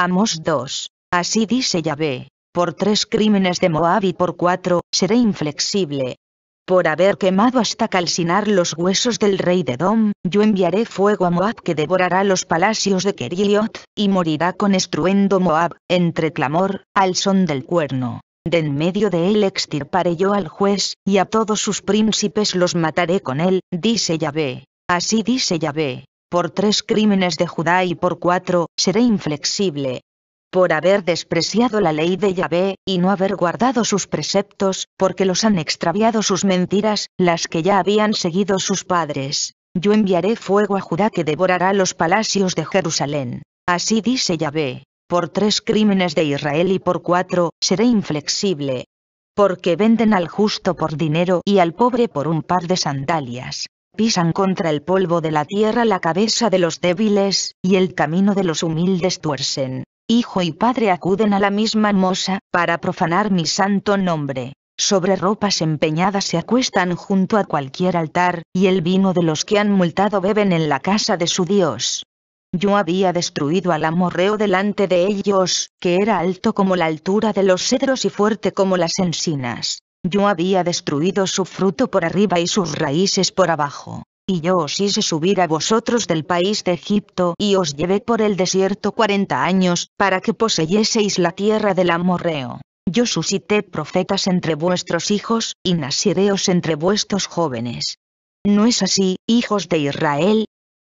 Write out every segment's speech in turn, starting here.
Amos 2. Así dice Yahvé, por tres crímenes de Moab y por cuatro, seré inflexible. Por haber quemado hasta calcinar los huesos del rey de Dom, yo enviaré fuego a Moab que devorará los palacios de Keriot, y morirá con estruendo Moab, entre clamor, al son del cuerno. De en medio de él extirparé yo al juez, y a todos sus príncipes los mataré con él, dice Yahvé. Así dice Yahvé, por tres crímenes de Judá y por cuatro, seré inflexible. Por haber despreciado la ley de Yahvé, y no haber guardado sus preceptos, porque los han extraviado sus mentiras, las que ya habían seguido sus padres. Yo enviaré fuego a Judá que devorará los palacios de Jerusalén. Así dice Yahvé. Por tres crímenes de Israel y por cuatro, seré inflexible. Porque venden al justo por dinero y al pobre por un par de sandalias pisan contra el polvo de la tierra la cabeza de los débiles, y el camino de los humildes tuercen. Hijo y padre acuden a la misma moza, para profanar mi santo nombre. Sobre ropas empeñadas se acuestan junto a cualquier altar, y el vino de los que han multado beben en la casa de su Dios. Yo había destruido al amorreo delante de ellos, que era alto como la altura de los cedros y fuerte como las encinas. Yo había destruido su fruto por arriba y sus raíces por abajo. Y yo os hice subir a vosotros del país de Egipto y os llevé por el desierto cuarenta años, para que poseyeseis la tierra del amorreo. Yo suscité profetas entre vuestros hijos, y nasireos entre vuestros jóvenes. ¿No es así, hijos de Israel?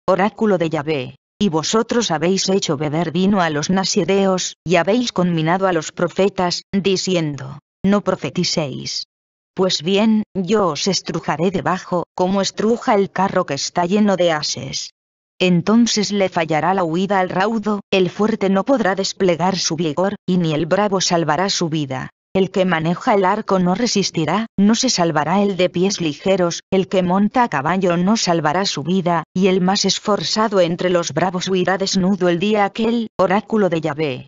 Oráculo de Yahvé. Y vosotros habéis hecho beber vino a los nasireos, y habéis conminado a los profetas, diciendo, no profeticéis. Pues bien, yo os estrujaré debajo, como estruja el carro que está lleno de ases. Entonces le fallará la huida al raudo, el fuerte no podrá desplegar su vigor, y ni el bravo salvará su vida. El que maneja el arco no resistirá, no se salvará el de pies ligeros, el que monta a caballo no salvará su vida, y el más esforzado entre los bravos huirá desnudo el día aquel, oráculo de Yahvé.